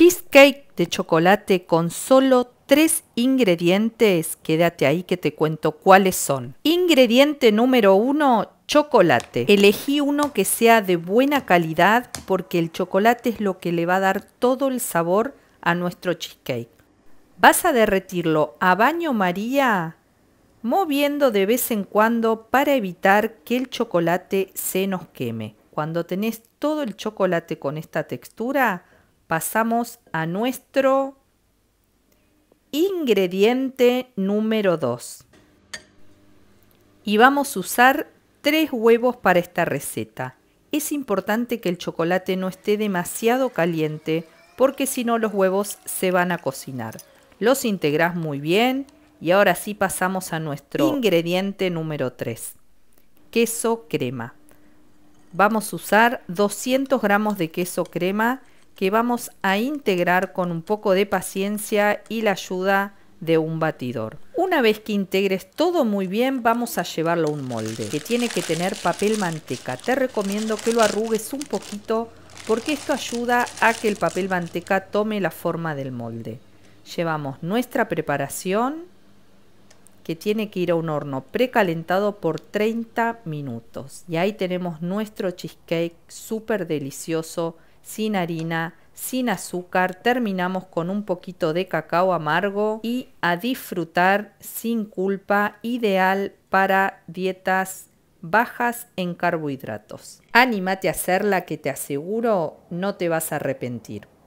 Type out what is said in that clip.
cheesecake de chocolate con solo tres ingredientes. Quédate ahí que te cuento cuáles son. Ingrediente número uno, chocolate. Elegí uno que sea de buena calidad porque el chocolate es lo que le va a dar todo el sabor a nuestro cheesecake. Vas a derretirlo a baño maría moviendo de vez en cuando para evitar que el chocolate se nos queme. Cuando tenés todo el chocolate con esta textura, pasamos a nuestro ingrediente número 2. Y vamos a usar tres huevos para esta receta. Es importante que el chocolate no esté demasiado caliente porque si no los huevos se van a cocinar. Los integrás muy bien y ahora sí pasamos a nuestro ingrediente número 3. Queso crema. Vamos a usar 200 gramos de queso crema que vamos a integrar con un poco de paciencia y la ayuda de un batidor. Una vez que integres todo muy bien, vamos a llevarlo a un molde que tiene que tener papel manteca. Te recomiendo que lo arrugues un poquito porque esto ayuda a que el papel manteca tome la forma del molde. Llevamos nuestra preparación que tiene que ir a un horno precalentado por 30 minutos. Y ahí tenemos nuestro cheesecake súper delicioso sin harina, sin azúcar, terminamos con un poquito de cacao amargo y a disfrutar sin culpa, ideal para dietas bajas en carbohidratos. Anímate a hacerla que te aseguro no te vas a arrepentir.